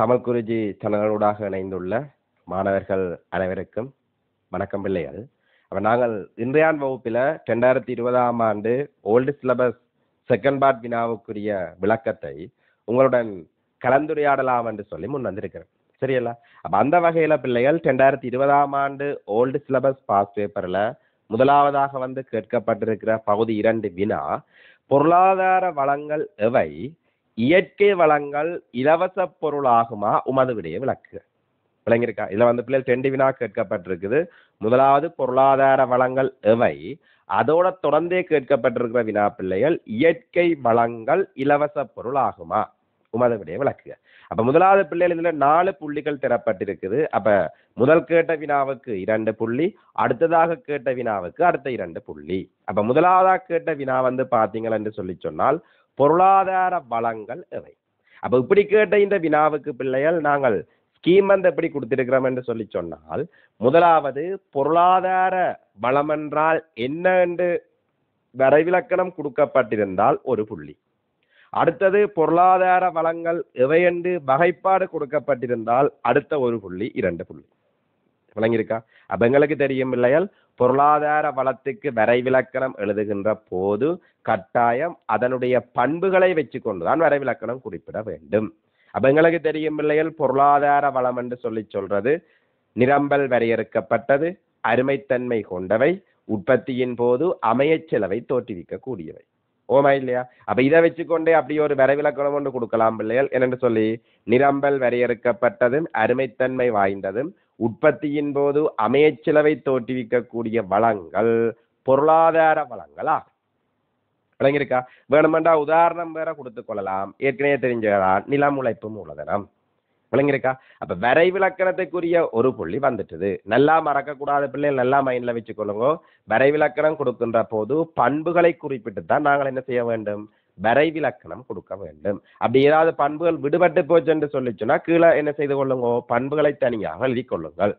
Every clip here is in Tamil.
தமிழ் குருஜி சேனலூடாக இணைந்துள்ள மாணவர்கள் அனைவருக்கும் வணக்கம் பிள்ளைகள் அப்போ நாங்கள் இன்றையான் வகுப்பில் ரெண்டாயிரத்தி இருபதாம் ஆண்டு ஓல்டு சிலபஸ் செகண்ட் பார்ட் வினாவுக்குரிய விளக்கத்தை உங்களுடன் கலந்துரையாடலாம் என்று சொல்லி முன் வந்திருக்கிறேன் சரியல்ல அப்போ அந்த வகையில் பிள்ளைகள் ரெண்டாயிரத்தி இருபதாம் ஆண்டு ஓல்டு சிலபஸ் பாஸ் பேப்பரில் முதலாவதாக வந்து கேட்கப்பட்டிருக்கிற பகுதி இரண்டு வினா பொருளாதார வளங்கள் எவை இயற்கை வளங்கள் இலவச ஆகுமா உமது விடைய விளக்கு விளங்கியிருக்கா இதில் வந்து பிள்ளைகள் ரெண்டு வினா கேட்கப்பட்டிருக்குது முதலாவது பொருளாதார வளங்கள் எவை அதோட தொடர்ந்தே கேட்கப்பட்டிருக்கிற வினா பிள்ளைகள் இயற்கை வளங்கள் இலவச பொருள் ஆகுமா உமது விடையை விளக்கு அப்போ முதலாவது பிள்ளைகள் இதில் நாலு புள்ளிகள் தரப்பட்டிருக்குது அப்போ முதல் கேட்ட வினாவுக்கு இரண்டு புள்ளி அடுத்ததாக கேட்ட வினாவுக்கு அடுத்த இரண்டு புள்ளி அப்போ முதலாவதாக கேட்ட வினா வந்து பாத்தீங்களா என்று சொல்லி சொன்னால் பொருளாதார வளங்கள் எவை அப்போ இப்படி கேட்ட இந்த வினாவுக்கு பிள்ளைகள் நாங்கள் ஸ்கீம் வந்து எப்படி கொடுத்திருக்கிறோம் என்று சொல்லி சொன்னால் முதலாவது பொருளாதார வளம் என்றால் என்ன என்று வரைவிலக்கணம் கொடுக்கப்பட்டிருந்தால் ஒரு புள்ளி அடுத்தது பொருளாதார வளங்கள் எவை என்று வகைப்பாடு கொடுக்கப்பட்டிருந்தால் அடுத்த ஒரு புள்ளி இரண்டு புள்ளி விளங்கியிருக்கா அப்ப எங்களுக்கு தெரியும் இல்லையால் பொருளாதார வளத்துக்கு விளக்கணம் எழுதுகின்ற போது கட்டாயம் அதனுடைய பண்புகளை வச்சு கொண்டுதான் வரைவிலக்கணம் குறிப்பிட வேண்டும் அப்ப எங்களுக்கு தெரியும் இல்லையால் பொருளாதார வளம் என்று சொல்லி சொல்றது நிரம்பல் வரையறுக்கப்பட்டது அருமைத்தன்மை கொண்டவை உற்பத்தியின் போது தோற்றுவிக்க தோற்றுவிக்கக்கூடியவை ஓமா இல்லையா அப்ப இதை வச்சுக்கொண்டே அப்படி ஒரு வரைவிலக்கணம் ஒன்று கொடுக்கலாம் பிள்ளைகள் என்னென்று சொல்லி நிரம்பல் வரையறுக்கப்பட்டதும் அருமைத்தன்மை வாய்ந்ததும் உற்பத்தியின் போது செலவை தோற்றுவிக்கக்கூடிய வளங்கள் பொருளாதார வளங்களா விளங்கியிருக்கா வேணுமெண்டா உதாரணம் வேற கொடுத்து கொள்ளலாம் ஏற்கனவே தெரிஞ்சதான் நிலம் உழைப்பு மூலதனம் விளங்கியிருக்கா அப்ப வரை விளக்கணத்துக்குரிய ஒரு புள்ளி வந்துட்டது நல்லா மறக்கக்கூடாத பிள்ளைகள் நல்லா மைண்ட்ல வச்சுக்கொள்ளுங்க வரை விளக்கணம் கொடுக்கின்ற போது பண்புகளை குறிப்பிட்டு தான் நாங்கள் என்ன செய்ய வேண்டும் வரைவிலக்கணம் கொடுக்க வேண்டும் அப்படி ஏதாவது பண்புகள் விடுபட்டு போச்சு என்று சொல்லிச்சுன்னா கீழே என்ன செய்து கொள்ளுங்க பண்புகளை தனியாக எழுதி கொள்ளுங்கள்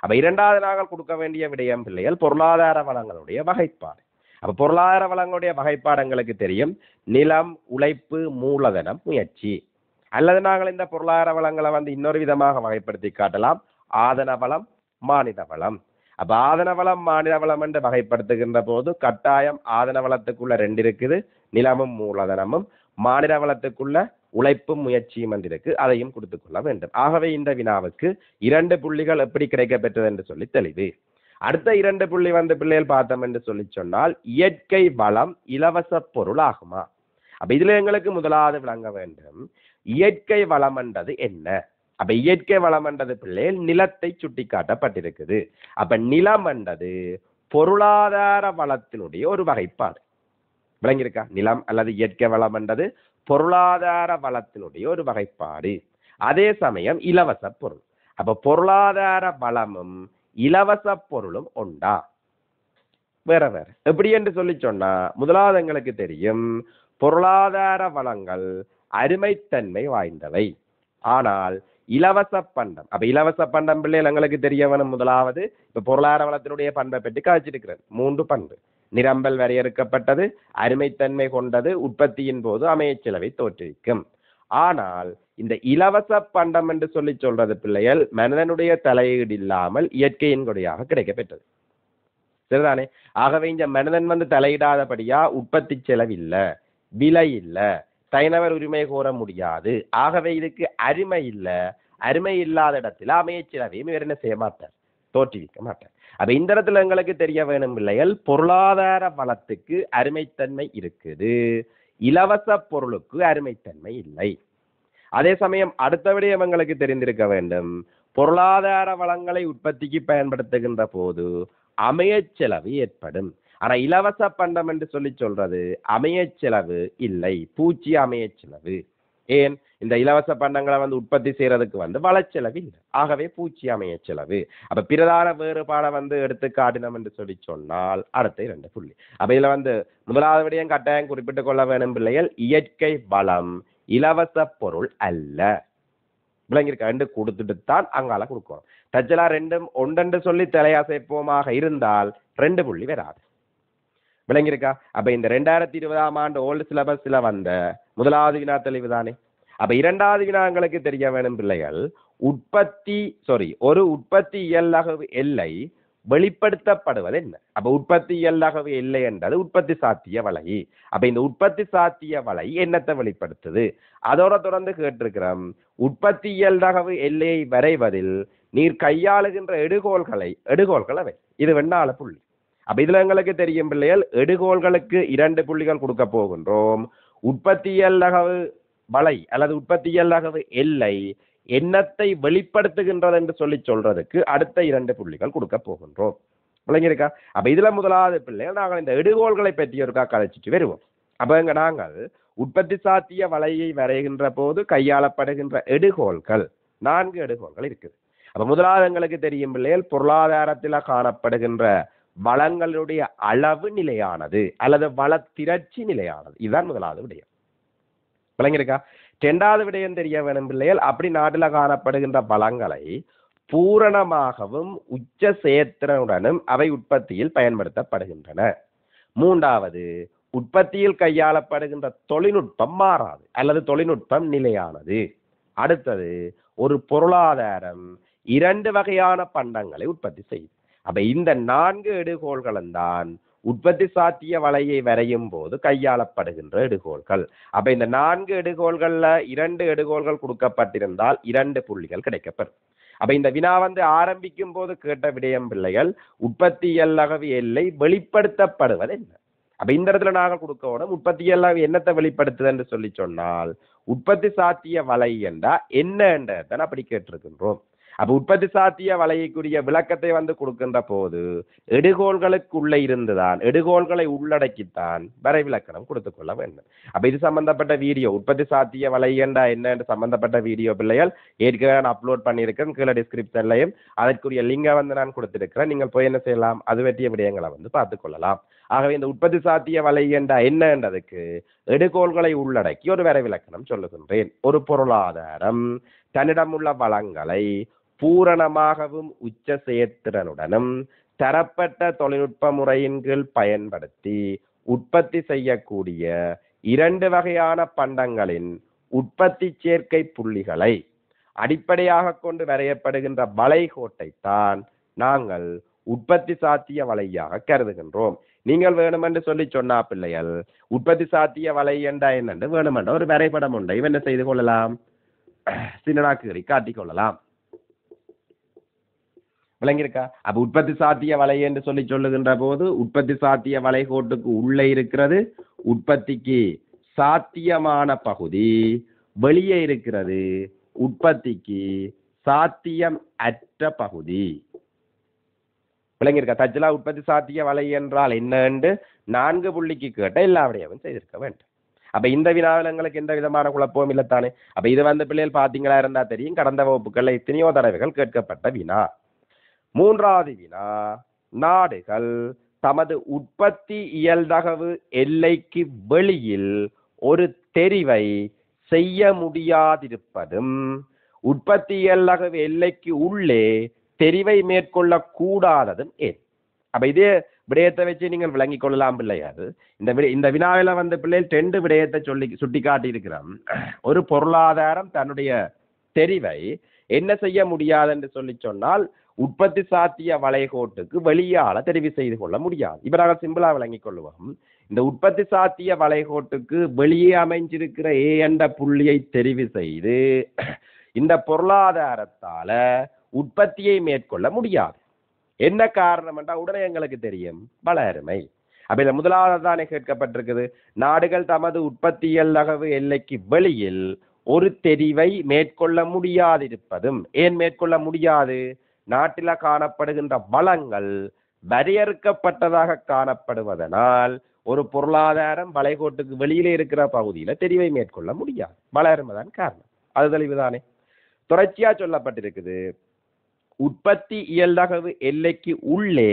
அப்ப இரண்டாவது நாங்கள் கொடுக்க வேண்டிய விடயம் பிள்ளைகள் பொருளாதார வளங்களுடைய வகைப்பாடு அப்ப பொருளாதார வளங்களுடைய வகைப்பாடங்களுக்கு தெரியும் நிலம் உழைப்பு மூலதனம் முயற்சி அல்லது நாங்கள் இந்த பொருளாதார வளங்களை வந்து இன்னொரு விதமாக வகைப்படுத்தி காட்டலாம் ஆதன வளம் மாநில வளம் அப்ப ஆதன வளம் மாநில வளம் என்று வகைப்படுத்துகின்ற போது கட்டாயம் ஆதன வளத்துக்குள்ள ரெண்டு இருக்குது நிலமும் மூலதனமும் மாநில வளத்துக்குள்ள உழைப்பும் முயற்சியும் என்றிருக்கு அதையும் கொடுத்துக் கொள்ள வேண்டும் ஆகவே இந்த வினாவுக்கு இரண்டு புள்ளிகள் எப்படி கிடைக்கப்பெற்றது என்று சொல்லி தெளிவு அடுத்த இரண்டு புள்ளி வந்த பிள்ளைகள் பார்த்தோம் என்று சொல்லி சொன்னால் இயற்கை வளம் இலவச பொருள் ஆகுமா அப்ப இதுல எங்களுக்கு முதலாவது விளங்க வேண்டும் இயற்கை வளம் என்றது என்ன அப்ப இயற்கை வளம் என்றது பிள்ளைகள் நிலத்தை சுட்டிக்காட்டப்பட்டிருக்குது அப்ப நிலம் என்றது பொருளாதார வளத்தினுடைய ஒரு வகைப்பாடு விளங்கியிருக்கா நிலம் அல்லது இயற்கை வளம் என்றது பொருளாதார வளத்தினுடைய ஒரு வகைப்பாடு அதே சமயம் இலவச பொருள் அப்ப பொருளாதார வளமும் இலவச பொருளும் உண்டா வேற வேற எப்படி என்று சொல்லி சொன்னா முதலாவது எங்களுக்கு தெரியும் பொருளாதார வளங்கள் அருமைத்தன்மை வாய்ந்தவை ஆனால் இலவச பண்டம் அப்ப இலவச பண்டம் பிள்ளைகள் எங்களுக்கு தெரியவனும் முதலாவது இப்ப பொருளாதார வளத்தினுடைய பண்பை பற்றி காய்ச்சிருக்கிறேன் மூன்று பண்பு நிரம்பல் வரையறுக்கப்பட்டது அருமைத்தன்மை கொண்டது உற்பத்தியின் போது அமையச்செலவை தோற்றுவிக்கும் ஆனால் இந்த இலவச பண்டம் என்று சொல்லி சொல்றது பிள்ளைகள் மனிதனுடைய தலையீடு இல்லாமல் இயற்கையின் கொடையாக கிடைக்கப்பெற்றது சரிதானே ஆகவே இந்த மனிதன் வந்து தலையிடாதபடியா உற்பத்தி செலவில்லை விலை இல்லை தனிநபர் உரிமை கோர முடியாது ஆகவே இதுக்கு அருமை இல்லை அருமை இல்லாத இடத்துல அமைய செலவையும் இவர் என்ன செய்ய மாட்டார் தோற்றுவிக்க மாட்டார் அப்ப இந்த இடத்துல எங்களுக்கு தெரிய வேணும் இல்லையல் பொருளாதார வளத்துக்கு அருமைத்தன்மை இருக்குது இலவச பொருளுக்கு அருமைத்தன்மை இல்லை அதே சமயம் அடுத்தபடி எங்களுக்கு தெரிந்திருக்க வேண்டும் பொருளாதார வளங்களை உற்பத்திக்கு பயன்படுத்துகின்ற போது அமைய செலவு ஏற்படும் ஆனால் இலவச பண்டம் என்று சொல்லி சொல்றது அமைய செலவு இல்லை பூச்சி அமைய செலவு ஏன் இந்த இலவச பண்டங்களை வந்து உற்பத்தி செய்கிறதுக்கு வந்து வளச்செலவு இல்லை ஆகவே பூச்சி அமைய செலவு அப்போ பிரதான வேறுபாடை வந்து எடுத்து காட்டினோம் என்று சொல்லி சொன்னால் அடுத்த ரெண்டு புள்ளி அப்போ இதில் வந்து முதலாவது விடயம் கட்டாயம் குறிப்பிட்டுக் கொள்ள வேணும் பிள்ளைகள் இயற்கை வளம் இலவச பொருள் அல்ல விளங்கிருக்க ரெண்டு கொடுத்துட்டு தான் அங்கால கொடுக்கணும் தச்சலா ரெண்டும் ஒன்றென்று சொல்லி தலையாசைப்போமாக இருந்தால் ரெண்டு புள்ளி வராது விளங்கியிருக்கா அப்போ இந்த ரெண்டாயிரத்தி இருபதாம் ஆண்டு ஓல்டு சிலபஸ்ல வந்த முதலாவது வினா தெளிவு தானே அப்ப இரண்டாவது வினாங்களுக்கு தெரிய வேணும் பிள்ளைகள் உற்பத்தி சாரி ஒரு உற்பத்தி இயலகவு எல்லை வெளிப்படுத்தப்படுவது என்ன அப்ப உற்பத்தி இயலகவு இல்லை என்றது உற்பத்தி சாத்திய வலை அப்ப இந்த உற்பத்தி சாத்திய வலை என்னத்தை வெளிப்படுத்துது அதோட தொடர்ந்து கேட்டிருக்கிறோம் உற்பத்தி இயலகவு எல்லையை வரைவதில் நீர் கையாளுகின்ற எடுகோள்களை எடுகோள்கள் அவை இது வெண்ணால புள்ளி அப்ப இதுல எங்களுக்கு தெரியும் பிள்ளைகள் எடுகோள்களுக்கு இரண்டு புள்ளிகள் கொடுக்க போகின்றோம் உற்பத்தியல்லகவு வலை அல்லது உற்பத்தியல்லகவு எல்லை எண்ணத்தை வெளிப்படுத்துகின்றது என்று சொல்லி சொல்றதுக்கு அடுத்த இரண்டு புள்ளிகள் கொடுக்க போகின்றோம் விளங்கியிருக்கா அப்ப இதுல முதலாவது பிள்ளைகள் நாங்கள் இந்த எடுகோள்களை பற்றி ஒருக்கா கழிச்சிட்டு வருவோம் அப்ப இங்க நாங்கள் உற்பத்தி சாத்திய வலையை வரைகின்ற போது கையாளப்படுகின்ற எடுகோள்கள் நான்கு எடுகோள்கள் இருக்குது அப்ப முதலாவது எங்களுக்கு தெரியும் பிள்ளைகள் பொருளாதாரத்தில் காணப்படுகின்ற வளங்களுடைய அளவு நிலையானது அல்லது வள திரட்சி நிலையானது இதுதான் முதலாவது விடயம் விளங்கிருக்கா ரெண்டாவது விடயம் தெரிய வேணும் பிள்ளைகள் அப்படி நாட்டில் காணப்படுகின்ற பழங்களை பூரணமாகவும் உச்ச சேத்திரனுடனும் அவை உற்பத்தியில் பயன்படுத்தப்படுகின்றன மூன்றாவது உற்பத்தியில் கையாளப்படுகின்ற தொழில்நுட்பம் மாறாது அல்லது தொழில்நுட்பம் நிலையானது அடுத்தது ஒரு பொருளாதாரம் இரண்டு வகையான பண்டங்களை உற்பத்தி செய்யும் அப்ப இந்த நான்கு எடுகோள்களும் தான் உற்பத்தி சாத்திய வலையை வரையும் போது கையாளப்படுகின்ற எடுகோள்கள் அப்ப இந்த நான்கு எடுகோள்கள்ல இரண்டு எடுகோள்கள் கொடுக்கப்பட்டிருந்தால் இரண்டு புள்ளிகள் கிடைக்கப்படும் அப்ப இந்த வினா வந்து ஆரம்பிக்கும் போது கேட்ட விடயம் பிள்ளைகள் உற்பத்தி அல்லகவி எல்லை வெளிப்படுத்தப்படுவது என்ன அப்ப இந்த இடத்துல நாங்கள் கொடுக்கணும் உற்பத்தி எல்லாம் என்னத்தை வெளிப்படுத்துது என்று சொல்லி சொன்னால் உற்பத்தி சாத்திய வலை என்றா என்றதான் அப்படி கேட்டிருக்கின்றோம் அப்போ உற்பத்தி சாத்திய வலையைக்குரிய விளக்கத்தை வந்து கொடுக்கின்ற போது எடுகோள்களுக்குள்ளே இருந்துதான் எடுகோள்களை உள்ளடக்கித்தான் வரை விளக்கணம் கொடுத்து கொள்ள வேண்டும் அப்போ இது சம்பந்தப்பட்ட வீடியோ உற்பத்தி சாத்திய என்ன என்று சம்பந்தப்பட்ட வீடியோ பிள்ளைகள் ஏற்கனவே நான் அப்லோட் பண்ணியிருக்கேன் கீழே டிஸ்கிரிப்ஷன்லையும் அதற்குரிய லிங்கை வந்து நான் கொடுத்துருக்கிறேன் நீங்கள் போய் என்ன செய்யலாம் அது பற்றிய விடயங்களை வந்து பார்த்துக்கொள்ளலாம் ஆகவே இந்த உற்பத்தி சாத்திய என்ன என்னன்றதுக்கு எடுகோள்களை உள்ளடக்கி ஒரு வரை விளக்கணம் சொல்லுகின்றேன் ஒரு பொருளாதாரம் தன்னிடம் உள்ள வளங்களை பூரணமாகவும் உச்ச செயற்திறனுடனும் தரப்பட்ட தொழில்நுட்ப முறையின் கீழ் பயன்படுத்தி உற்பத்தி செய்யக்கூடிய இரண்டு வகையான பண்டங்களின் உற்பத்தி சேர்க்கை புள்ளிகளை அடிப்படையாக கொண்டு வரையப்படுகின்ற வளைகோட்டை நாங்கள் உற்பத்தி சாத்திய வலையாக கருதுகின்றோம் நீங்கள் வேணுமென்று சொல்லி சொன்னா பிள்ளைகள் உற்பத்தி சாத்திய வலை என்றா என்னென்று வேணுமென்ற ஒரு வரைபடம் உண்டை என்ன செய்து கொள்ளலாம் சின்னடாக்கு காட்டிக் கொள்ளலாம் விளங்கியிருக்கா அப்போ உற்பத்தி சாத்திய வலை என்று சொல்லி சொல்லுகின்ற போது உற்பத்தி சாத்திய வலை கோட்டுக்கு உள்ளே இருக்கிறது உற்பத்திக்கு சாத்தியமான பகுதி வெளியே இருக்கிறது உற்பத்திக்கு சாத்தியம் அற்ற பகுதி விளங்கியிருக்கா தஜ்லா உற்பத்தி சாத்திய வலை என்றால் என்னன்னு நான்கு புள்ளிக்கு கேட்ட எல்லாவடையவும் செய்திருக்க வேண்டும் அப்போ இந்த வினாவிலங்களுக்கு எங்களுக்கு எந்த விதமான குழப்பமும் இல்லைத்தானே அப்போ இது வந்த பிள்ளைகள் பார்த்தீங்களா இருந்தால் தெரியும் கடந்த வகுப்புகளில் எத்தனையோ தடவைகள் கேட்கப்பட்ட வினா மூன்றாவது வினா நாடுகள் தமது உற்பத்தி இயல்தகவு எல்லைக்கு வெளியில் ஒரு தெரிவை செய்ய முடியாதிருப்பதும் உற்பத்தி இயல்தகவு எல்லைக்கு உள்ளே தெரிவை மேற்கொள்ளக்கூடாததும் ஏன் அப்ப இதே விடயத்தை வச்சு நீங்கள் விளங்கி கொள்ளலாம் பிள்ளையாது இந்த விட இந்த வினாவில் வந்த பிள்ளைகள் ரெண்டு விடயத்தை சொல்லி சுட்டி காட்டியிருக்கிறோம் ஒரு பொருளாதாரம் தன்னுடைய தெரிவை என்ன செய்ய என்று சொல்லி சொன்னால் உற்பத்தி சாத்திய வளைகோட்டுக்கு வெளியால தெரிவு செய்து கொள்ள முடியாது இப்ப நாங்கள் சிம்பிளாக விளங்கிக் கொள்வோம் இந்த உற்பத்தி சாத்திய வளைகோட்டுக்கு வெளியே அமைஞ்சிருக்கிற ஏ என்ற புள்ளியை தெரிவு செய்து இந்த பொருளாதாரத்தால உற்பத்தியை மேற்கொள்ள முடியாது என்ன காரணம் என்றால் உடனே எங்களுக்கு தெரியும் வளருமை அப்ப இந்த முதலாவது தானே கேட்கப்பட்டிருக்குது நாடுகள் தமது உற்பத்தியல் எல்லகவு எல்லைக்கு வெளியில் ஒரு தெரிவை மேற்கொள்ள முடியாதிருப்பதும் ஏன் மேற்கொள்ள முடியாது நாட்டில் காணப்படுகின்ற வளங்கள் வரையறுக்கப்பட்டதாக காணப்படுவதனால் ஒரு பொருளாதாரம் வளைகோட்டுக்கு வெளியிலே இருக்கிற பகுதியில் தெரிவை மேற்கொள்ள முடியாது வளர்மதான் காரணம் அது தெளிவுதானே தொடர்ச்சியா சொல்லப்பட்டிருக்குது உற்பத்தி இயல்தகவு எல்லைக்கு உள்ளே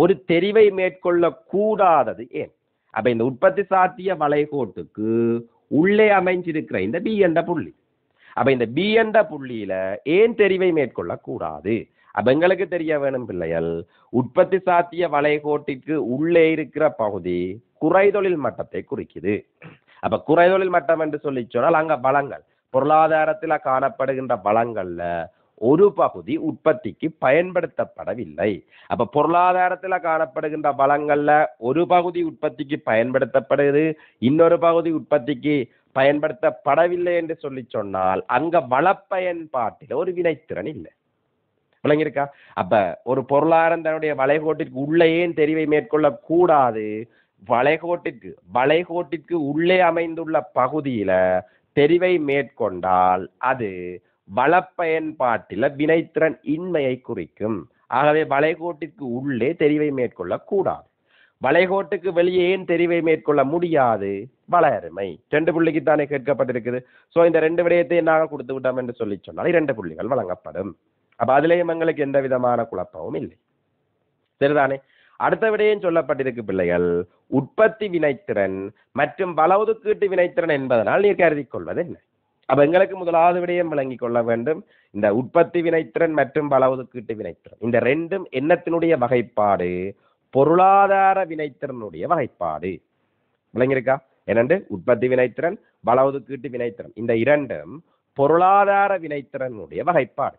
ஒரு தெரிவை மேற்கொள்ள கூடாதது ஏன் அப்ப இந்த உற்பத்தி சாத்திய வளைகோட்டுக்கு உள்ளே அமைஞ்சிருக்கிற இந்த பி என்ற புள்ளி அப்ப இந்த பி என்ற புள்ளியில ஏன் தெரிவை மேற்கொள்ள கூடாது அப்போ எங்களுக்கு தெரிய வேணும் பிள்ளைகள் உற்பத்தி சாத்திய வளைகோட்டிற்கு உள்ளே இருக்கிற பகுதி குறைதொழில் மட்டத்தை குறிக்குது அப்போ குறைதொழில் மட்டம் என்று சொல்லி சொன்னால் அங்கே வளங்கள் பொருளாதாரத்தில் காணப்படுகின்ற வளங்களில் ஒரு பகுதி உற்பத்திக்கு பயன்படுத்தப்படவில்லை அப்ப பொருளாதாரத்தில் காணப்படுகின்ற வளங்கள்ல ஒரு பகுதி உற்பத்திக்கு பயன்படுத்தப்படுகிறது இன்னொரு பகுதி உற்பத்திக்கு பயன்படுத்தப்படவில்லை என்று சொல்லி சொன்னால் அங்க வளப்பயன்பாட்டில் ஒரு வினைத்திறன் இல்லை விளங்கியிருக்கா அப்ப ஒரு பொருளாதாரம் தன்னுடைய வளைகோட்டிற்கு உள்ளேயே தெரிவை மேற்கொள்ள கூடாது வளைகோட்டிற்கு வளைகோட்டிற்கு உள்ளே அமைந்துள்ள பகுதியில தெரிவை மேற்கொண்டால் அது வளப்பயன்பாட்டில வினைத்திறன் இன்மையை குறிக்கும் ஆகவே வளைகோட்டிற்கு உள்ளே தெரிவை மேற்கொள்ள கூடாது வளைகோட்டுக்கு வெளியே ஏன் தெரிவை மேற்கொள்ள முடியாது வளருமை ரெண்டு புள்ளிக்கு தானே கேட்கப்பட்டிருக்குது ஸோ இந்த ரெண்டு விடயத்தை என்னாக கொடுத்து விட்டோம் என்று சொல்லி சொன்னால் இரண்டு புள்ளிகள் வழங்கப்படும் அப்போ அதுலயும் எங்களுக்கு எந்த விதமான குழப்பமும் இல்லை சரிதானே அடுத்த விடையும் சொல்லப்பட்டிருக்கு பிள்ளைகள் உற்பத்தி வினைத்திறன் மற்றும் பல ஒதுக்கீட்டு வினைத்திறன் என்பதனால் நீர் கருதி கொள்வது என்ன அப்ப எங்களுக்கு முதலாவது விடயம் விளங்கி கொள்ள வேண்டும் இந்த உற்பத்தி வினைத்திறன் மற்றும் பல ஒதுக்கீட்டு வினைத்திறன் இந்த ரெண்டும் எண்ணத்தினுடைய வகைப்பாடு பொருளாதார வினைத்திறனுடைய வகைப்பாடு விளங்கியிருக்கா என்னண்டு உற்பத்தி வினைத்திறன் பல ஒதுக்கீட்டு வினைத்திறன் இந்த இரண்டும் பொருளாதார வினைத்திறனுடைய வகைப்பாடு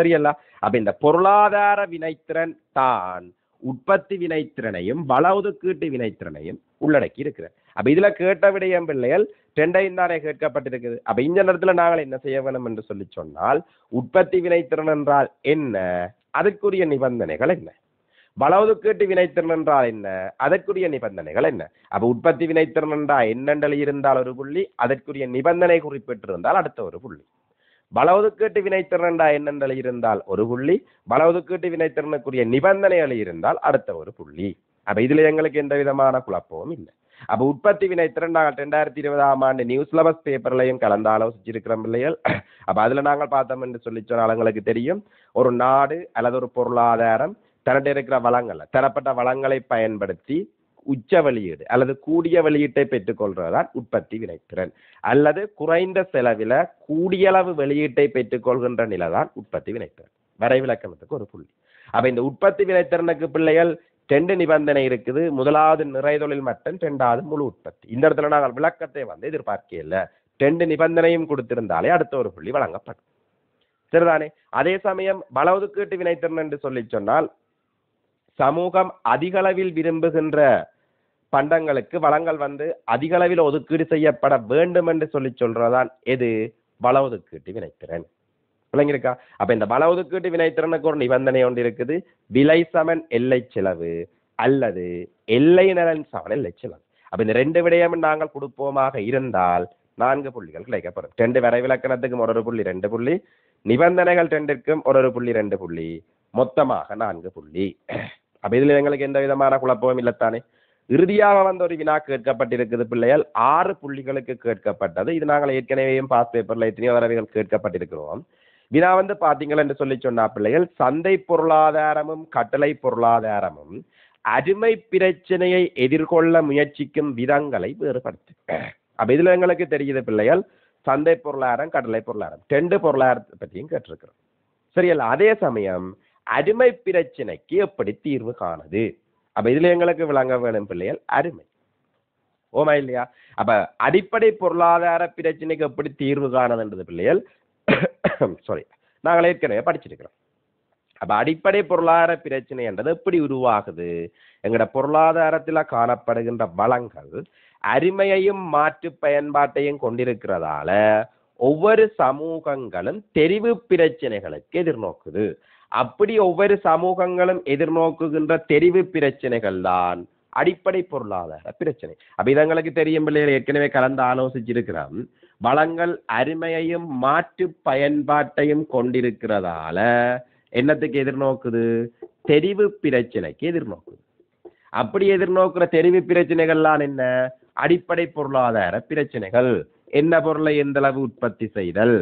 சரியல்ல அப்ப இந்த பொருளாதார வினைத்திறன் தான் உற்பத்தி வினைத்திறனையும் வள ஒதுக்கீட்டு வினைத்திறனையும் உள்ளடக்கி இருக்கிற அப்ப இதுல கேட்ட விடயம் பிள்ளைகள் டெண்டையும் தானே கேட்கப்பட்டிருக்குது அப்ப இந்த நேரத்துல நாங்கள் என்ன செய்ய வேணும் என்று சொல்லி சொன்னால் உற்பத்தி வினைத்திறன் என்றால் என்ன அதற்குரிய நிபந்தனைகள் என்ன வள வினைத்திறன் என்றால் என்ன அதற்குரிய நிபந்தனைகள் என்ன அப்ப உற்பத்தி வினைத்திறன் என்றால் என்னென்றல் இருந்தால் ஒரு புள்ளி அதற்குரிய நிபந்தனை குறிப்பிட்டிருந்தால் அடுத்த ஒரு புள்ளி பலஒதுக்கீட்டு வினைத்திறன்டா என்னென்ன இருந்தால் ஒரு புள்ளி பலவதுக்கீட்டு வினைத்திறனுக்குரிய நிபந்தனைகள் இருந்தால் அடுத்த ஒரு புள்ளி அப்போ இதில் எங்களுக்கு எந்த விதமான குழப்பமும் இல்லை அப்போ உற்பத்தி வினைத்திறன் நாங்கள் ரெண்டாயிரத்தி இருபதாம் ஆண்டு நியூ சிலபஸ் பேப்பர்லையும் கலந்து ஆலோசிச்சிருக்கிறோம் பிள்ளைகள் அப்போ அதில் நாங்கள் பார்த்தோம் என்று சொல்லி சொன்னால் எங்களுக்கு தெரியும் ஒரு நாடு அல்லது ஒரு பொருளாதாரம் தன்னிட்ட இருக்கிற வளங்களை தரப்பட்ட வளங்களை பயன்படுத்தி உச்ச வெளியீடு அல்லது கூடிய வெளியீட்டை பெற்றுக்கொள்வதுதான் உற்பத்தி வினைத்திறன் அல்லது குறைந்த செலவில் கூடியளவு வெளியீட்டை பெற்றுக்கொள்கின்ற நிலைதான் உற்பத்தி வினைத்திறன் வரைவிலக்கணத்துக்கு ஒரு புள்ளி அப்போ இந்த உற்பத்தி வினைத்திறனுக்கு பிள்ளைகள் ரெண்டு நிபந்தனை இருக்குது முதலாவது நிறை தொழில் மட்டும் ரெண்டாவது முழு உற்பத்தி இந்த இடத்துல நாங்கள் விளக்கத்தை வந்து எதிர்பார்க்கல ரெண்டு நிபந்தனையும் கொடுத்திருந்தாலே அடுத்த ஒரு புள்ளி வழங்கப்படும் சரிதானே அதே சமயம் பல ஒதுக்கீட்டு வினைத்திறன் என்று சொல்லி சொன்னால் சமூகம் அதிகளவில் விரும்புகின்ற பண்டங்களுக்கு வளங்கள் வந்து அதிக அளவில் ஒதுக்கீடு செய்யப்பட வேண்டும் என்று சொல்லி சொல்றதான் எது வள ஒதுக்கீட்டு வினைத்திறன் விளங்கிருக்கா அப்ப இந்த வள ஒதுக்கீட்டு வினைத்திறனுக்கு ஒரு நிபந்தனை ஒன்று இருக்குது விலை சமன் எல்லை செலவு அல்லது எல்லை நலன் சமன் எல்லை செலவு அப்ப இந்த ரெண்டு விடயம் நாங்கள் கொடுப்போமாக இருந்தால் நான்கு புள்ளிகள் கிடைக்கப்படும் ரெண்டு வரைவிலக்கணத்துக்கும் ஒரு ஒரு புள்ளி ரெண்டு புள்ளி நிபந்தனைகள் ரெண்டிற்கும் ஒரு ஒரு புள்ளி ரெண்டு புள்ளி மொத்தமாக நான்கு புள்ளி அப்ப இதுல எங்களுக்கு எந்த விதமான குழப்பமும் இல்லத்தானே இறுதியாக வந்த ஒரு வினா கேட்கப்பட்டிருக்குது பிள்ளைகள் ஆறு புள்ளிகளுக்கு கேட்கப்பட்டது இது நாங்கள் ஏற்கனவே பாஸ் பேப்பரில் எத்தனையோ தடவைகள் கேட்கப்பட்டிருக்கிறோம் வினா வந்து பார்த்தீங்கள் என்று சொல்லி சொன்னா பிள்ளைகள் சந்தை பொருளாதாரமும் கட்டளை பொருளாதாரமும் அருமை பிரச்சனையை எதிர்கொள்ள முயற்சிக்கும் விதங்களை வேறுபடுத்து அப்ப இதுல எங்களுக்கு தெரியுது பிள்ளைகள் சந்தை பொருளாதாரம் கடலை பொருளாதாரம் ரெண்டு பொருளாதாரத்தை பற்றியும் கேட்டிருக்கிறோம் சரியல்ல அதே சமயம் அருமை பிரச்சனைக்கு எப்படி தீர்வு காணுது அப்போ இதில் எங்களுக்கு விளங்க வேணும் பிள்ளைகள் அருமை ஓமா இல்லையா அப்போ அடிப்படை பொருளாதார பிரச்சனைக்கு எப்படி தீர்வு காணதுன்றது பிள்ளைகள் சாரி நாங்கள் ஏற்கனவே படிச்சிருக்கிறோம் அப்போ அடிப்படை பொருளாதார பிரச்சனை என்றது எப்படி உருவாகுது எங்களோட பொருளாதாரத்தில் காணப்படுகின்ற வளங்கள் அருமையையும் மாற்று பயன்பாட்டையும் கொண்டிருக்கிறதால ஒவ்வொரு சமூகங்களும் தெரிவு பிரச்சனைகளுக்கு எதிர்நோக்குது அப்படி ஒவ்வொரு சமூகங்களும் எதிர்நோக்குகின்ற தெரிவு பிரச்சனைகள் தான் அடிப்படை பொருளாதார பிரச்சனை அப்ப இதங்களுக்கு தெரியும் பிள்ளைகள் ஏற்கனவே கலந்து ஆலோசிச்சிருக்கிறோம் வளங்கள் அருமையையும் மாற்று பயன்பாட்டையும் கொண்டிருக்கிறதால என்னத்துக்கு எதிர்நோக்குது தெரிவு பிரச்சனைக்கு எதிர்நோக்குது அப்படி எதிர்நோக்குற தெரிவு பிரச்சனைகள்லாம் என்ன அடிப்படை பொருளாதார பிரச்சனைகள் என்ன பொருளை எந்த அளவு உற்பத்தி செய்தல்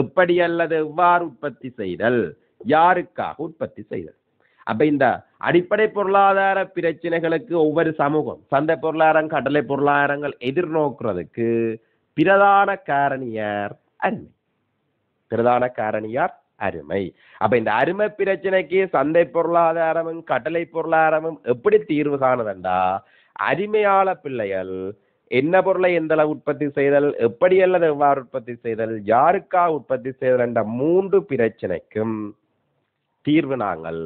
எப்படி அல்லது எவ்வாறு உற்பத்தி செய்தல் யாருக்காக உற்பத்தி செய்தது அப்ப இந்த அடிப்படை பொருளாதார பிரச்சனைகளுக்கு ஒவ்வொரு சமூகம் சந்தை பொருளாதாரம் கடலை பொருளாதாரங்கள் எதிர்நோக்குறதுக்கு பிரதான காரணியார் அருமை பிரதான காரணியார் அருமை அப்ப இந்த அருமை பிரச்சனைக்கு சந்தை பொருளாதாரமும் கடலை பொருளாதாரமும் எப்படி தீர்வு காணுதண்டா அருமையாள பிள்ளைகள் என்ன பொருளை எந்த அளவு உற்பத்தி செய்தல் எப்படி அல்லது எவ்வாறு உற்பத்தி செய்தல் யாருக்கா உற்பத்தி செய்தல் என்ற மூன்று பிரச்சனைக்கும் தீர்வு நாங்கள்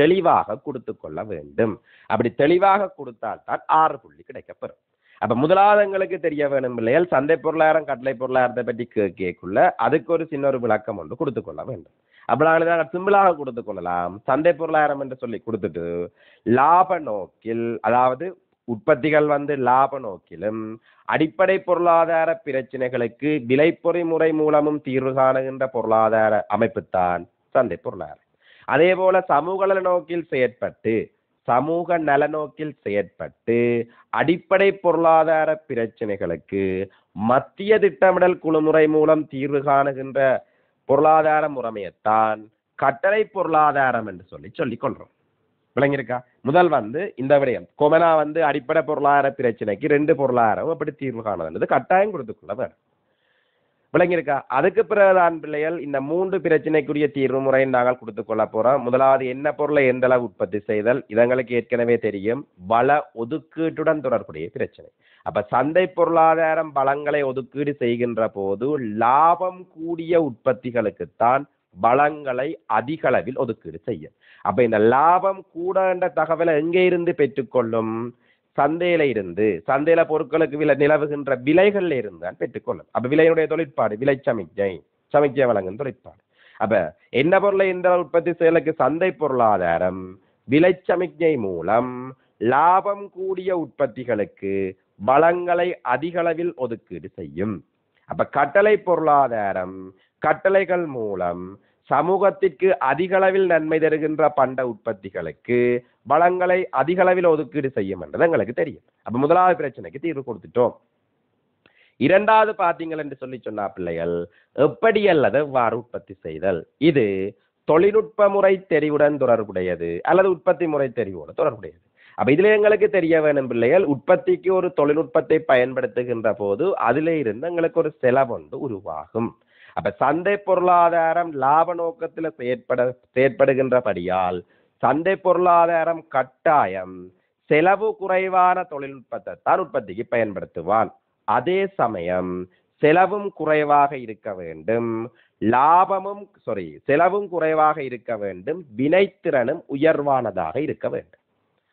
தெளிவாக கொடுத்து கொள்ள வேண்டும் அப்படி தெளிவாக கொடுத்தால் தான் ஆறு புள்ளி கிடைக்கப்பெறும் அப்ப முதலாளங்களுக்கு தெரிய வேணும் இல்லையால் சந்தை பொருளாதாரம் கட்டளை பொருளாதாரத்தை பற்றி கேட்குள்ள அதுக்கு ஒரு சின்ன ஒரு விளக்கம் ஒன்று கொடுத்து கொள்ள வேண்டும் அப்படி நாங்கள் சிம்பிளாக கொடுத்து கொள்ளலாம் சந்தை பொருளாதாரம் என்று சொல்லி கொடுத்துட்டு லாப நோக்கில் அதாவது உற்பத்திகள் வந்து லாப நோக்கிலும் அடிப்படை பொருளாதார பிரச்சனைகளுக்கு விலைப்பொறி முறை மூலமும் தீர்வு காணுகின்ற பொருளாதார அமைப்புத்தான் சந்தை பொருளாதாரம் அதே போல சமூக நலநோக்கில் செயற்பட்டு சமூக நலநோக்கில் செயற்பட்டு அடிப்படை பொருளாதார பிரச்சனைகளுக்கு மத்திய திட்டமிடல் குழுமுறை மூலம் தீர்வு காணுகின்ற பொருளாதார முறைமையைத்தான் கட்டளை பொருளாதாரம் என்று சொல்லி சொல்லிக் கொள்றோம் விளங்கியிருக்கா முதல் வந்து இந்த விடயம் கொமனா வந்து அடிப்படை பொருளாதார பிரச்சனைக்கு ரெண்டு பொருளாதாரம் அப்படி தீர்வு காணதுன்றது கட்டாயம் கொடுத்துக்கொள்ள வேணும் விளங்கியிருக்கா அதுக்கு பிறகுதான் பிள்ளைகள் இந்த மூன்று பிரச்சனைக்குரிய தீர்வு முறையை நாங்கள் கொடுத்துக் கொள்ள போகிறோம் முதலாவது என்ன பொருளை எந்த அளவு உற்பத்தி செய்தல் இதங்களுக்கு ஏற்கனவே தெரியும் வள ஒதுக்கீட்டுடன் தொடர்புடைய பிரச்சனை அப்ப சந்தை பொருளாதாரம் வளங்களை ஒதுக்கீடு செய்கின்ற போது லாபம் கூடிய உற்பத்திகளுக்குத்தான் வளங்களை அதிக அளவில் ஒதுக்கீடு செய்யும் அப்ப இந்த லாபம் என்ற தகவலை எங்கே இருந்து பெற்றுக்கொள்ளும் சந்தையில இருந்து சந்தையில பொருட்களுக்கு விலை நிலவுகின்ற விலைகள்ல இருந்து தான் பெற்றுக்கொள்ளும் அப்ப விலையினுடைய தொழிற்பாடு விலை சமிக்ஞை சமிக்ஞை வழங்கும் தொழிற்பாடு அப்ப என்ன பொருளை இந்த உற்பத்தி செயலுக்கு சந்தை பொருளாதாரம் விலை சமிக்ஞை மூலம் லாபம் கூடிய உற்பத்திகளுக்கு வளங்களை அதிகளவில் ஒதுக்கீடு செய்யும் அப்ப கட்டளை பொருளாதாரம் கட்டளைகள் மூலம் சமூகத்திற்கு அதிகளவில் நன்மை தருகின்ற பண்ட உற்பத்திகளுக்கு வளங்களை அதிகளவில் ஒதுக்கீடு செய்யும் என்றது எங்களுக்கு தெரியும் அப்ப முதலாவது பிரச்சனைக்கு தீர்வு கொடுத்துட்டோம் இரண்டாவது பாத்தீங்கள் என்று சொல்லி சொன்னா பிள்ளைகள் எப்படி அல்லது எவ்வாறு உற்பத்தி செய்தல் இது தொழில்நுட்ப முறை தெரிவுடன் தொடர்புடையது அல்லது உற்பத்தி முறை தெரிவோடு தொடர்புடையது அப்ப இதுல எங்களுக்கு தெரிய வேணும் பிள்ளைகள் உற்பத்திக்கு ஒரு தொழில்நுட்பத்தை பயன்படுத்துகின்ற போது அதிலே இருந்து எங்களுக்கு ஒரு செலவுண்டு உருவாகும் அப்ப சந்தை பொருளாதாரம் லாப நோக்கத்தில் செயற்பட செயற்படுகின்றபடியால் சந்தை பொருளாதாரம் கட்டாயம் செலவு குறைவான தொழில்நுட்பத்தை தான் உற்பத்திக்கு பயன்படுத்துவான் அதே சமயம் செலவும் குறைவாக இருக்க வேண்டும் லாபமும் சாரி செலவும் குறைவாக இருக்க வேண்டும் வினைத்திறனும் உயர்வானதாக இருக்க வேண்டும்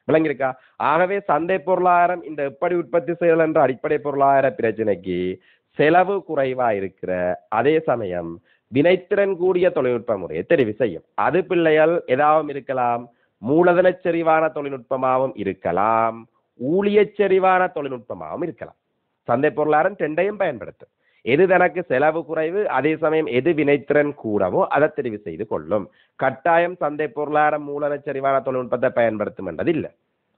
விளங்கியிருக்கா ஆகவே சந்தை பொருளாதாரம் இந்த எப்படி உற்பத்தி செய்யல என்ற அடிப்படை பொருளாதார பிரச்சனைக்கு செலவு குறைவா இருக்கிற அதே சமயம் வினைத்திறன் கூடிய தொழில்நுட்ப முறையை தெரிவு செய்யும் அது பிள்ளைகள் ஏதாவும் இருக்கலாம் மூலதன செறிவான தொழில்நுட்பமாகவும் இருக்கலாம் ஊழிய செறிவான தொழில்நுட்பமாகவும் இருக்கலாம் சந்தை பொருளாதாரம் ரெண்டையும் பயன்படுத்தும் எது தனக்கு செலவு குறைவு அதே சமயம் எது வினைத்திறன் கூடவோ அதை தெரிவு செய்து கொள்ளும் கட்டாயம் சந்தை பொருளாதாரம் மூலதன செறிவான தொழில்நுட்பத்தை பயன்படுத்தும் என்றது இல்லை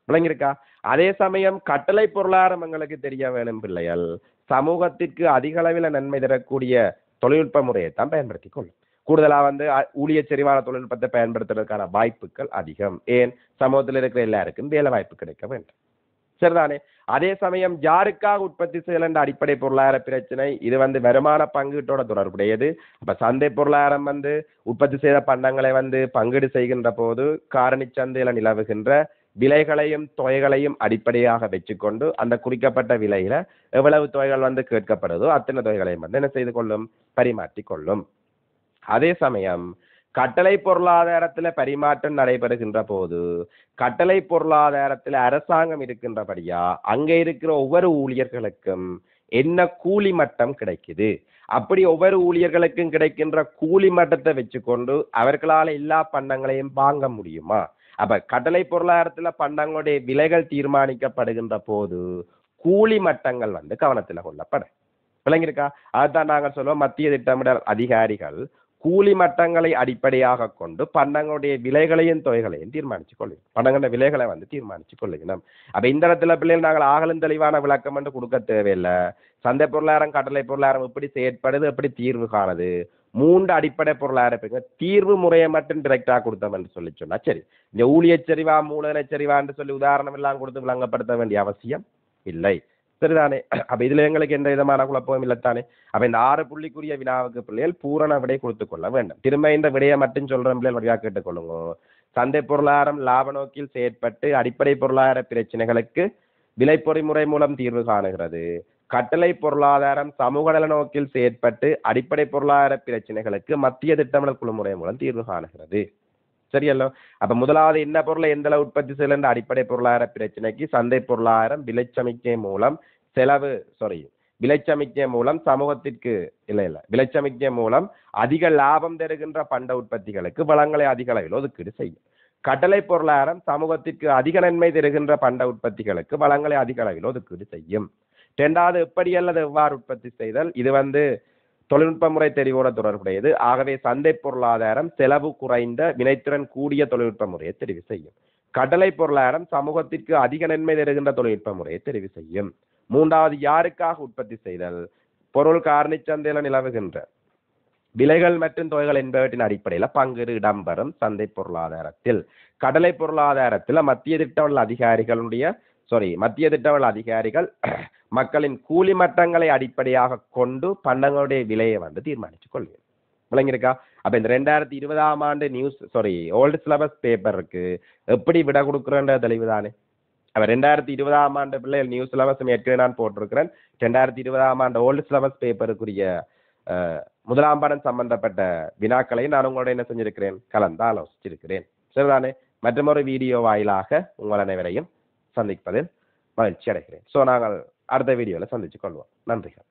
விளங்கியிருக்கா அதே சமயம் கட்டளை பொருளாதாரம் எங்களுக்கு தெரிய வேணும் பிள்ளைகள் சமூகத்திற்கு அதிக அளவில் நன்மை தரக்கூடிய தொழில்நுட்ப முறையை தான் பயன்படுத்தி கொள்ளும் கூடுதலாக வந்து ஊழிய செறிவான தொழில்நுட்பத்தை பயன்படுத்துவதற்கான வாய்ப்புகள் அதிகம் ஏன் சமூகத்தில் இருக்கிற எல்லாருக்கும் வேலை வாய்ப்பு கிடைக்க வேண்டும் சரிதானே அதே சமயம் யாருக்காக உற்பத்தி செய்யலன்ற அடிப்படை பொருளாதார பிரச்சனை இது வந்து வருமான பங்கீட்டோட தொடர்புடையது அப்ப சந்தை பொருளாதாரம் வந்து உற்பத்தி செய்த பண்டங்களை வந்து பங்கீடு செய்கின்ற போது காரணி சந்தையில நிலவுகின்ற விலைகளையும் தொகைகளையும் அடிப்படையாக வச்சுக்கொண்டு அந்த குறிக்கப்பட்ட விலையில் எவ்வளவு தொகைகள் வந்து கேட்கப்படுதோ அத்தனை தொகைகளையும் வந்து என்ன செய்து கொள்ளும் பரிமாற்றி கொள்ளும் அதே சமயம் கட்டளை பொருளாதாரத்தில் பரிமாற்றம் நடைபெறுகின்ற போது கட்டளை பொருளாதாரத்தில் அரசாங்கம் இருக்கின்றபடியா அங்கே இருக்கிற ஒவ்வொரு ஊழியர்களுக்கும் என்ன கூலி மட்டம் கிடைக்குது அப்படி ஒவ்வொரு ஊழியர்களுக்கும் கிடைக்கின்ற கூலி மட்டத்தை வச்சுக்கொண்டு அவர்களால் எல்லா பண்டங்களையும் வாங்க முடியுமா அப்ப கடலை பொருளாதாரத்துல பண்டங்களுடைய விலைகள் தீர்மானிக்கப்படுகின்ற போது கூலி மட்டங்கள் வந்து கவனத்துல கொள்ளப்படும் விளங்கியிருக்கா அதுதான் நாங்கள் சொல்லுவோம் மத்திய திட்டமிடல் அதிகாரிகள் கூலி மட்டங்களை அடிப்படையாக கொண்டு பண்டங்களுடைய விலைகளையும் தொகைகளையும் தீர்மானிச்சு கொள்ளுங்க பண்டங்கள விலைகளை வந்து தீர்மானிச்சு கொள்ளுங்கணும் அப்ப இந்த இடத்துல பிள்ளைகள் நாங்கள் ஆகலும் தெளிவான விளக்கம் என்று கொடுக்க தேவையில்லை சந்தை பொருளாதாரம் கடலை பொருளாதாரம் எப்படி செயற்படுது எப்படி தீர்வு காணுது மூன்று அடிப்படை பொருளாக இருப்பீங்க தீர்வு முறையை மட்டும் டிரெக்டா கொடுத்தோம் என்று சொல்லி சொன்னால் சரி இந்த ஊழியச்சரிவா என்று சொல்லி உதாரணம் எல்லாம் கொடுத்து விளங்கப்படுத்த வேண்டிய அவசியம் இல்லை சரிதானே அப்போ இதில் எங்களுக்கு எந்த விதமான குழப்பமும் இல்லைத்தானே அப்ப இந்த ஆறு புள்ளிக்குரிய வினாவுக்கு பிள்ளைகள் பூரண விடை கொடுத்து கொள்ள வேண்டும் திரும்ப இந்த விடையை மட்டும் சொல்கிற பிள்ளைகள் வழியாக கேட்டுக்கொள்ளுங்க சந்தை பொருளாதாரம் லாப நோக்கில் செயற்பட்டு அடிப்படை பொருளாதார பிரச்சனைகளுக்கு விலை பொறிமுறை மூலம் தீர்வு காணுகிறது கட்டளை பொருளாதாரம் சமூக நல நோக்கில் செயற்பட்டு அடிப்படை பொருளாதார பிரச்சனைகளுக்கு மத்திய திட்டமிடல் குழு முறை மூலம் தீர்வு காணுகிறது சரியல்ல அப்போ முதலாவது என்ன பொருளை அளவு உற்பத்தி என்ற அடிப்படை பொருளாதார பிரச்சனைக்கு சந்தை பொருளாதாரம் விலை மூலம் செலவு சாரி விலை மூலம் சமூகத்திற்கு இல்லை இல்லை விலை மூலம் அதிக லாபம் தருகின்ற பண்ட உற்பத்திகளுக்கு வளங்களை அதிக அளவில் ஒதுக்கீடு செய்யும் கடலை பொருளாதாரம் சமூகத்திற்கு அதிக நன்மை தருகின்ற பண்ட உற்பத்திகளுக்கு வளங்களை அதிக அளவில் ஒதுக்கீடு செய்யும் ரெண்டாவது எப்படி அல்லது எவ்வாறு உற்பத்தி செய்தல் இது வந்து தொழில்நுட்ப முறை தெரிவோட தொடர்புடையது ஆகவே சந்தை பொருளாதாரம் செலவு குறைந்த வினைத்திறன் கூடிய தொழில்நுட்ப முறையை தெரிவு செய்யும் கடலை பொருளாதாரம் சமூகத்திற்கு அதிக நன்மை தருகின்ற தொழில்நுட்ப முறையை தெரிவு செய்யும் மூன்றாவது யாருக்காக உற்பத்தி செய்தல் பொருள் காரணி சந்தையில் நிலவுகின்ற விலைகள் மற்றும் தொகைகள் என்பவற்றின் அடிப்படையில் பங்கு இடம்பெறும் சந்தை பொருளாதாரத்தில் கடலை பொருளாதாரத்தில் மத்திய திட்டமுள்ள அதிகாரிகளுடைய சாரி மத்திய திட்டவள அதிகாரிகள் மக்களின் கூலி மட்டங்களை அடிப்படையாக கொண்டு பண்டங்களுடைய விலையை வந்து தீர்மானிச்சு கொள்வேன் விளங்கியிருக்கா அப்போ இந்த ரெண்டாயிரத்தி இருபதாம் ஆண்டு நியூஸ் சாரி ஓல்டு சிலபஸ் பேப்பருக்கு எப்படி விட கொடுக்குறன்ற தெளிவு தானே அப்போ ரெண்டாயிரத்தி இருபதாம் ஆண்டு பிள்ளைகள் நியூஸ் சிலபஸ் ஏற்கனவே நான் போட்டிருக்கிறேன் ரெண்டாயிரத்தி இருபதாம் ஆண்டு ஓல்டு சிலபஸ் பேப்பருக்குரிய முதலாம் படம் சம்பந்தப்பட்ட வினாக்களையும் நான் உங்களோட என்ன செஞ்சிருக்கிறேன் கலந்து ஆலோசிச்சிருக்கிறேன் சரிதானே மற்றொரு வீடியோ வாயிலாக உங்கள் அனைவரையும் சந்திப்பதில் மகிழ்ச்சி அடைகிறேன் ஸோ நாங்கள் அடுத்த வீடியோவில் சந்தித்து கொள்வோம் நன்றிகள்